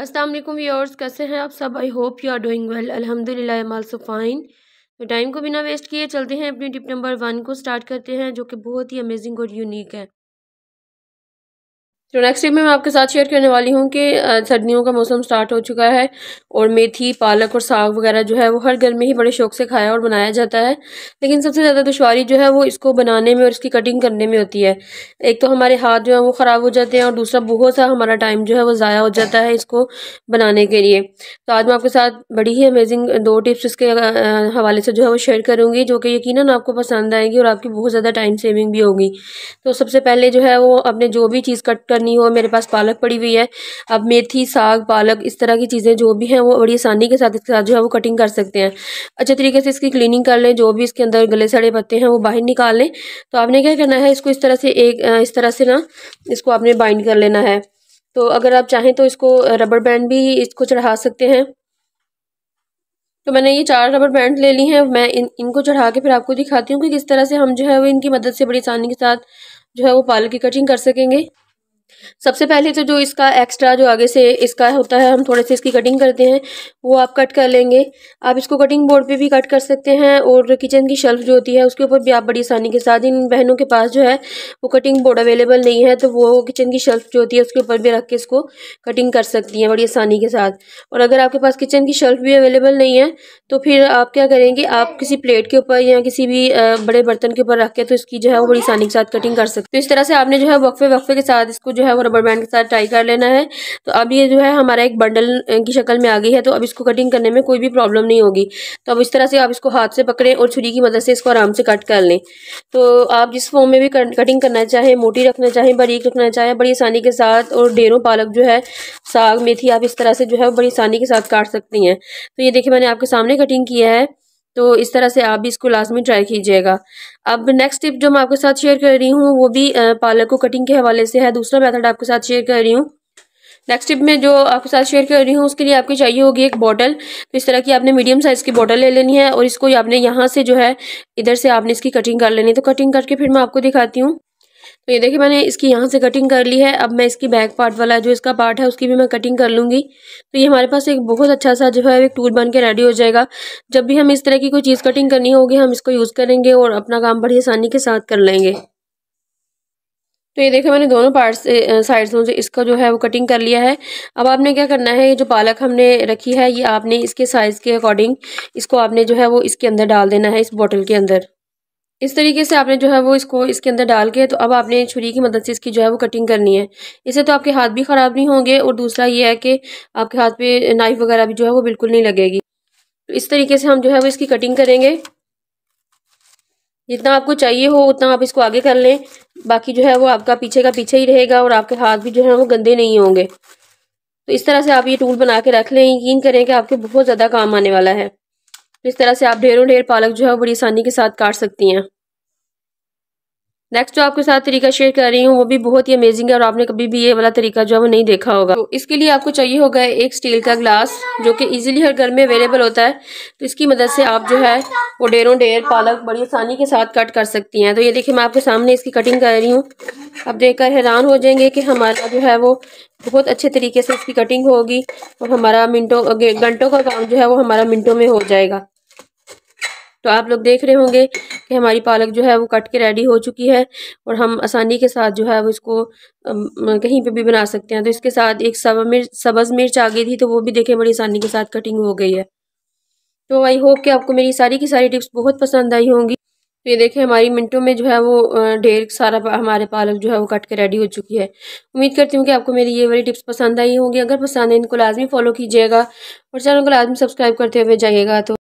अस्सलाम वालेकुम व्यूअर्स कैसे हैं आप सब I hope you are doing well अल्हम्दुलिल्लाह आई एम आल्सो फाइन तो टाइम को बिना वेस्ट किए चलते हैं अपनी टिप नंबर वन को स्टार्ट करते हैं जो कि बहुत ही अमेजिंग और यूनिक है तो नेक्स्ट टिप में मैं आपके साथ शेयर करने वाली हूँ कि सर्दियों का मौसम स्टार्ट हो चुका है और मेथी पालक और साग वगैरह जो है वो हर घर में ही बड़े शौक से खाया और बनाया जाता है लेकिन सबसे ज़्यादा दुशारी जो है वो इसको बनाने में और इसकी कटिंग करने में होती है एक तो हमारे हाथ जो है वो ख़राब हो जाते हैं और दूसरा बहुत सा हमारा टाइम जो है वो ज़ाया हो जाता है इसको बनाने के लिए तो आज मैं आपके साथ बड़ी ही अमेजिंग दो टिप्स इसके हवाले से जो है वो शेयर करूँगी जो कि यकीन आपको पसंद आएगी और आपकी बहुत ज़्यादा टाइम सेविंग भी होगी तो सबसे पहले जो है वो अपने जो भी चीज़ कट कर करनी हो मेरे पास पालक पड़ी हुई है अब मेथी साग पालक इस तरह की चीज़ें जो भी हैं वो बड़ी आसानी के साथ इसके साथ जो है वो कटिंग कर सकते हैं अच्छे तरीके से इसकी क्लीनिंग कर लें जो भी इसके अंदर गले सड़े पत्ते हैं वो बाहर निकाल लें तो आपने क्या करना है इसको इस तरह से एक इस तरह से ना इसको आपने बाइंड कर लेना है तो अगर आप चाहें तो इसको रबर बैंड भी इसको चढ़ा सकते हैं तो मैंने ये चार रबर बैंड ले ली हैं मैं इन इनको चढ़ा के फिर आपको दिखाती हूँ कि किस तरह से हम जो है वो इनकी मदद से बड़ी आसानी के साथ जो है वो पालक की कटिंग कर सकेंगे सबसे पहले तो जो इसका एक्स्ट्रा जो आगे से इसका होता है हम थोड़े से इसकी कटिंग करते हैं वो आप कट कर लेंगे आप इसको कटिंग बोर्ड पे भी कट कर सकते हैं और किचन की शेल्फ जो होती है उसके ऊपर भी आप बड़ी आसानी के साथ इन बहनों के पास जो है वो कटिंग बोर्ड अवेलेबल नहीं है तो वो किचन की शेल्फ जो होती है उसके ऊपर भी रख के इसको कटिंग कर सकती हैं बड़ी आसानी के साथ और अगर आपके पास किचन की शेल्फ भी अवेलेबल नहीं है तो फिर आप क्या करेंगे आप किसी प्लेट के ऊपर या किसी भी बड़े बर्तन के ऊपर रख के तो इसकी जो है वो बड़ी आसानी के साथ कटिंग कर सकते तो इस तरह से आपने जो है वक्फे वक्फे के साथ इसको जो है है वो रबर बैंड के साथ टाई कर लेना है तो अब ये जो है हमारा एक बंडल की शक्ल में आ गई है तो अब इसको कटिंग करने में कोई भी प्रॉब्लम नहीं होगी तो अब इस तरह से आप इसको हाथ से पकड़ें और छुरी की मदद से इसको आराम से कट कर लें तो आप जिस फॉर्म में भी कटिंग करना चाहें मोटी रखना चाहें बारीक रखना चाहें बड़ी आसानी के साथ और डेरो पालक जो है साग मेथी आप इस तरह से जो है बड़ी आसानी के साथ काट सकती हैं तो ये देखिए मैंने आपके सामने कटिंग किया है तो इस तरह से आप भी इसको लास्ट में ट्राई कीजिएगा अब नेक्स्ट टिप जो मैं आपके साथ शेयर कर रही हूँ वो भी पार्लर को कटिंग के हवाले से है दूसरा मेथड आपके साथ शेयर कर रही हूँ नेक्स्ट टिप में जो आपके साथ शेयर कर रही हूँ उसके लिए आपको चाहिए होगी एक बॉटल तो इस तरह की आपने मीडियम साइज़ की बॉटल ले लेनी है और इसको आपने यहाँ से जो है इधर से आपने इसकी कटिंग कर लेनी है तो कटिंग करके फिर मैं आपको दिखाती हूँ तो ये देखिए मैंने इसकी यहाँ से कटिंग कर ली है अब मैं इसकी बैक पार्ट वाला जो इसका पार्ट है उसकी भी मैं कटिंग कर लूँगी तो ये हमारे पास एक बहुत अच्छा सा जो है एक टूल बन के रेडी हो जाएगा जब भी हम इस तरह की कोई चीज़ कटिंग करनी होगी हम इसको यूज़ करेंगे और अपना काम बड़ी आसानी के साथ कर लेंगे तो ये देखिए मैंने दोनों पार्ट से साइड से इसका जो है वो कटिंग कर लिया है अब आपने क्या करना है ये जो पालक हमने रखी है ये आपने इसके साइज़ के अकॉर्डिंग इसको आपने जो है वो इसके अंदर डाल देना है इस बॉटल के अंदर इस तरीके से आपने जो है वो इसको इसके अंदर डाल के तो अब आपने छुरी की मदद से इसकी जो है वो कटिंग करनी है इससे तो आपके हाथ भी ख़राब नहीं होंगे और दूसरा ये है कि आपके हाथ पे नाइफ़ वगैरह भी जो है वो बिल्कुल नहीं लगेगी तो इस तरीके से हम जो है वो इसकी कटिंग करेंगे जितना आपको चाहिए हो उतना आप इसको आगे कर लें बाकी जो है वो आपका पीछे का पीछे ही रहेगा और आपके हाथ भी जो है वो गंदे नहीं होंगे तो इस तरह से आप ये टूल बना के रख लें यकीन करें कि आपके बहुत ज़्यादा काम आने वाला है इस तरह से आप ढेरों ढेर पालक जो है बड़ी आसानी के साथ काट सकती हैं नेक्स्ट जो आपके साथ तरीका शेयर कर रही हूँ वो भी बहुत ही अमेजिंग है और आपने कभी भी ये वाला तरीका जो है वो नहीं देखा होगा तो इसके लिए आपको चाहिए होगा एक स्टील का ग्लास जो कि इजीली हर घर में अवेलेबल होता है तो इसकी मदद से आप जो है वो ढेरों ढेर पालक बड़ी आसानी के साथ कट कर सकती हैं तो ये देखिए मैं आपके सामने इसकी कटिंग कर रही हूँ आप देखकर हैरान हो जाएंगे कि हमारा जो है वो बहुत अच्छे तरीके से इसकी कटिंग होगी और हमारा मिनटों घंटों का काम जो है वो हमारा मिनटों में हो जाएगा तो आप लोग देख रहे होंगे कि हमारी पालक जो है वो कट के रेडी हो चुकी है और हम आसानी के साथ जो है वो इसको कहीं पे भी बना सकते हैं तो इसके साथ एक सब मिर्च सब्ज़ मिर्च आ गई थी तो वो भी देखें बड़ी आसानी के साथ कटिंग हो गई है तो आई होप कि आपको मेरी सारी की सारी टिप्स बहुत पसंद आई होंगी तो ये देखें हमारी मिनटों में जो है वो ढेर सारा हमारे पालक जो है वो कट के रेडी हो चुकी है उम्मीद करती हूँ कि आपको मेरी ये वाली टिप्स पसंद आई होंगी अगर पसंद है इनको लाजमी फॉलो कीजिएगा और चैनल को लाजमी सब्सक्राइब करते हुए जाइएगा तो